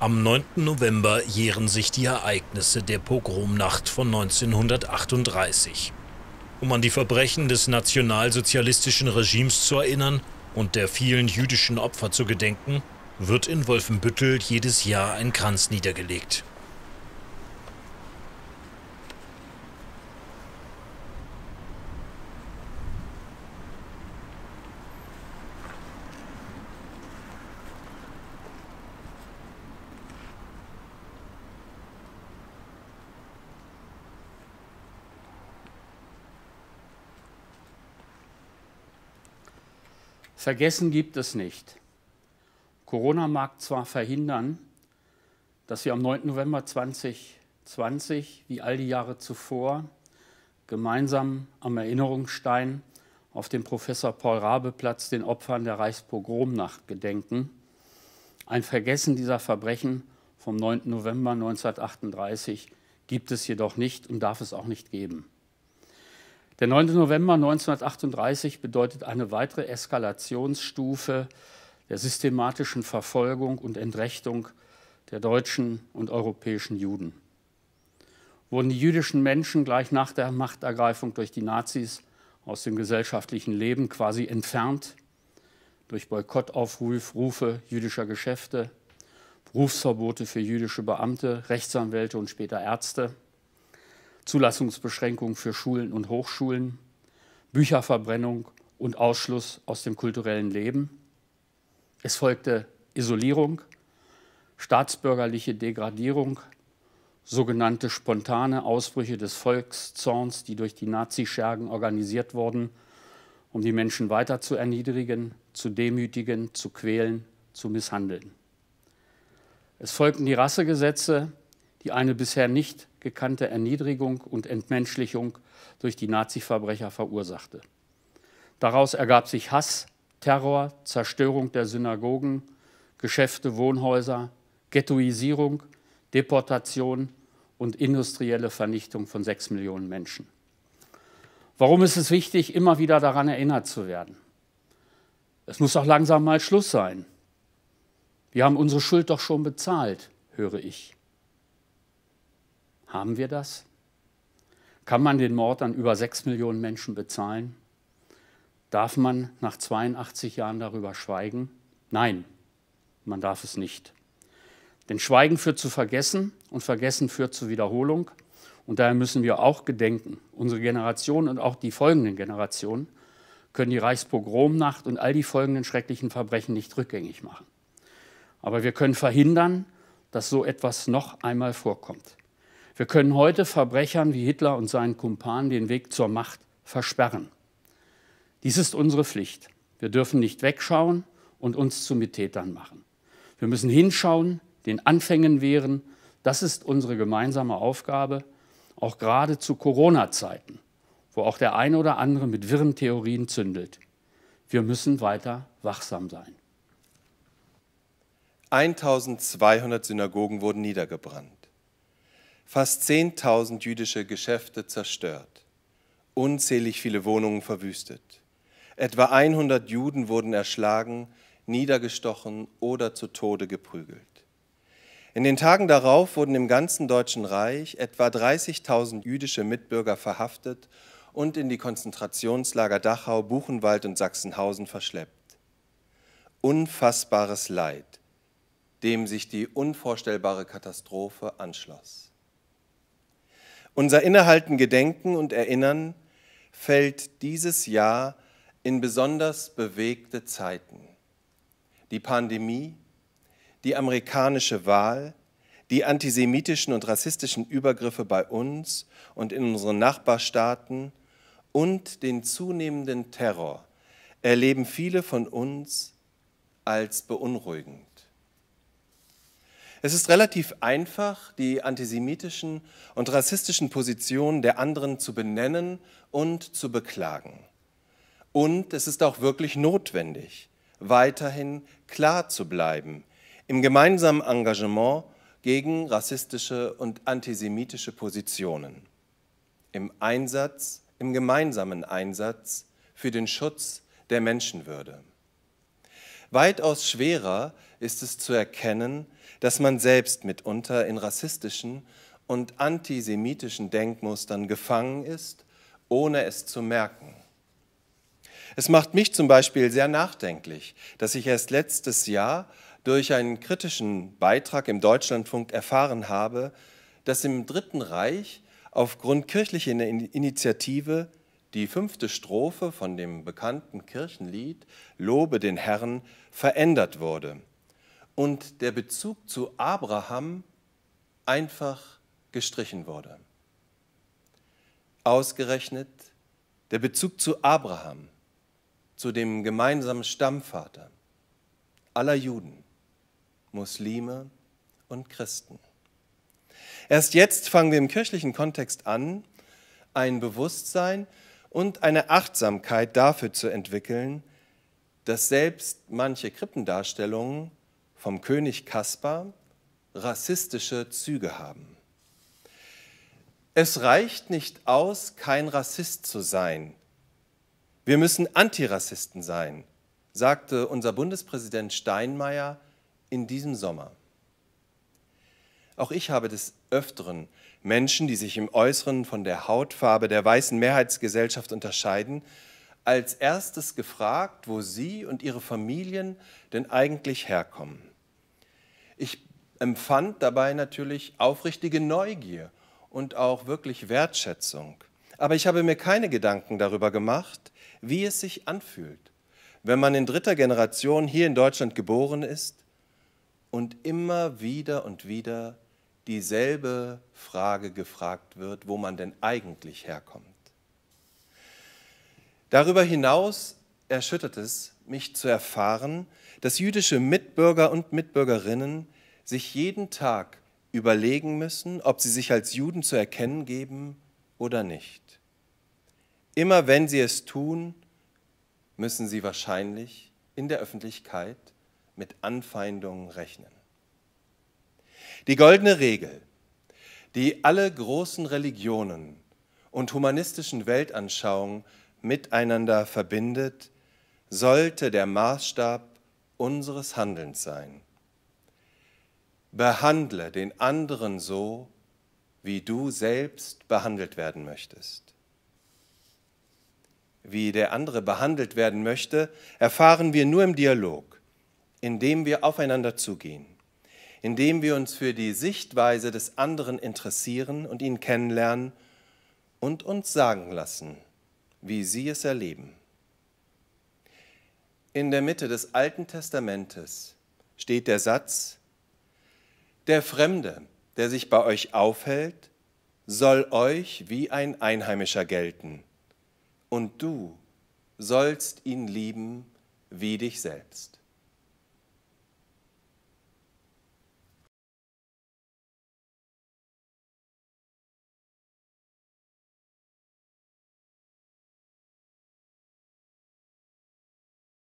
Am 9. November jähren sich die Ereignisse der Pogromnacht von 1938. Um an die Verbrechen des nationalsozialistischen Regimes zu erinnern und der vielen jüdischen Opfer zu gedenken, wird in Wolfenbüttel jedes Jahr ein Kranz niedergelegt. Vergessen gibt es nicht. Corona mag zwar verhindern, dass wir am 9. November 2020, wie all die Jahre zuvor, gemeinsam am Erinnerungsstein auf dem Professor Paul Rabe Platz den Opfern der Reichspogromnacht gedenken. Ein Vergessen dieser Verbrechen vom 9. November 1938 gibt es jedoch nicht und darf es auch nicht geben. Der 9. November 1938 bedeutet eine weitere Eskalationsstufe der systematischen Verfolgung und Entrechtung der deutschen und europäischen Juden. Wurden die jüdischen Menschen gleich nach der Machtergreifung durch die Nazis aus dem gesellschaftlichen Leben quasi entfernt, durch Boykottaufrufe jüdischer Geschäfte, Berufsverbote für jüdische Beamte, Rechtsanwälte und später Ärzte. Zulassungsbeschränkungen für Schulen und Hochschulen, Bücherverbrennung und Ausschluss aus dem kulturellen Leben. Es folgte Isolierung, staatsbürgerliche Degradierung, sogenannte spontane Ausbrüche des Volkszorns, die durch die Nazischergen organisiert wurden, um die Menschen weiter zu erniedrigen, zu demütigen, zu quälen, zu misshandeln. Es folgten die Rassegesetze, die eine bisher nicht gekannte Erniedrigung und Entmenschlichung durch die Nazi-Verbrecher verursachte. Daraus ergab sich Hass, Terror, Zerstörung der Synagogen, Geschäfte, Wohnhäuser, Ghettoisierung, Deportation und industrielle Vernichtung von sechs Millionen Menschen. Warum ist es wichtig, immer wieder daran erinnert zu werden? Es muss doch langsam mal Schluss sein. Wir haben unsere Schuld doch schon bezahlt, höre ich. Haben wir das? Kann man den Mord an über sechs Millionen Menschen bezahlen? Darf man nach 82 Jahren darüber schweigen? Nein, man darf es nicht. Denn Schweigen führt zu Vergessen und Vergessen führt zu Wiederholung. Und daher müssen wir auch gedenken. Unsere Generation und auch die folgenden Generationen können die Reichspogromnacht und all die folgenden schrecklichen Verbrechen nicht rückgängig machen. Aber wir können verhindern, dass so etwas noch einmal vorkommt. Wir können heute Verbrechern wie Hitler und seinen Kumpanen den Weg zur Macht versperren. Dies ist unsere Pflicht. Wir dürfen nicht wegschauen und uns zu Mittätern machen. Wir müssen hinschauen, den Anfängen wehren. Das ist unsere gemeinsame Aufgabe, auch gerade zu Corona-Zeiten, wo auch der eine oder andere mit wirren Theorien zündelt. Wir müssen weiter wachsam sein. 1200 Synagogen wurden niedergebrannt fast 10.000 jüdische Geschäfte zerstört, unzählig viele Wohnungen verwüstet. Etwa 100 Juden wurden erschlagen, niedergestochen oder zu Tode geprügelt. In den Tagen darauf wurden im ganzen Deutschen Reich etwa 30.000 jüdische Mitbürger verhaftet und in die Konzentrationslager Dachau, Buchenwald und Sachsenhausen verschleppt. Unfassbares Leid, dem sich die unvorstellbare Katastrophe anschloss. Unser Innehalten, Gedenken und Erinnern fällt dieses Jahr in besonders bewegte Zeiten. Die Pandemie, die amerikanische Wahl, die antisemitischen und rassistischen Übergriffe bei uns und in unseren Nachbarstaaten und den zunehmenden Terror erleben viele von uns als beunruhigend. Es ist relativ einfach, die antisemitischen und rassistischen Positionen der anderen zu benennen und zu beklagen. Und es ist auch wirklich notwendig, weiterhin klar zu bleiben im gemeinsamen Engagement gegen rassistische und antisemitische Positionen, im Einsatz, im gemeinsamen Einsatz für den Schutz der Menschenwürde. Weitaus schwerer ist es zu erkennen, dass man selbst mitunter in rassistischen und antisemitischen Denkmustern gefangen ist, ohne es zu merken. Es macht mich zum Beispiel sehr nachdenklich, dass ich erst letztes Jahr durch einen kritischen Beitrag im Deutschlandfunk erfahren habe, dass im Dritten Reich aufgrund kirchlicher Initiative die fünfte Strophe von dem bekannten Kirchenlied Lobe den Herrn verändert wurde und der Bezug zu Abraham einfach gestrichen wurde. Ausgerechnet der Bezug zu Abraham, zu dem gemeinsamen Stammvater aller Juden, Muslime und Christen. Erst jetzt fangen wir im kirchlichen Kontext an, ein Bewusstsein und eine Achtsamkeit dafür zu entwickeln, dass selbst manche Krippendarstellungen vom König Kaspar rassistische Züge haben. Es reicht nicht aus, kein Rassist zu sein. Wir müssen Antirassisten sein, sagte unser Bundespräsident Steinmeier in diesem Sommer. Auch ich habe des Öfteren Menschen, die sich im Äußeren von der Hautfarbe der weißen Mehrheitsgesellschaft unterscheiden, als erstes gefragt, wo sie und ihre Familien denn eigentlich herkommen. Ich empfand dabei natürlich aufrichtige Neugier und auch wirklich Wertschätzung. Aber ich habe mir keine Gedanken darüber gemacht, wie es sich anfühlt, wenn man in dritter Generation hier in Deutschland geboren ist und immer wieder und wieder dieselbe Frage gefragt wird, wo man denn eigentlich herkommt. Darüber hinaus erschüttert es mich zu erfahren, dass jüdische Mitbürger und Mitbürgerinnen sich jeden Tag überlegen müssen, ob sie sich als Juden zu erkennen geben oder nicht. Immer wenn sie es tun, müssen sie wahrscheinlich in der Öffentlichkeit mit Anfeindungen rechnen. Die goldene Regel, die alle großen Religionen und humanistischen Weltanschauungen miteinander verbindet, sollte der Maßstab unseres Handelns sein. Behandle den anderen so, wie du selbst behandelt werden möchtest. Wie der andere behandelt werden möchte, erfahren wir nur im Dialog, indem wir aufeinander zugehen, indem wir uns für die Sichtweise des anderen interessieren und ihn kennenlernen und uns sagen lassen, wie sie es erleben in der Mitte des Alten Testamentes steht der Satz, der Fremde, der sich bei euch aufhält, soll euch wie ein Einheimischer gelten, und du sollst ihn lieben wie dich selbst.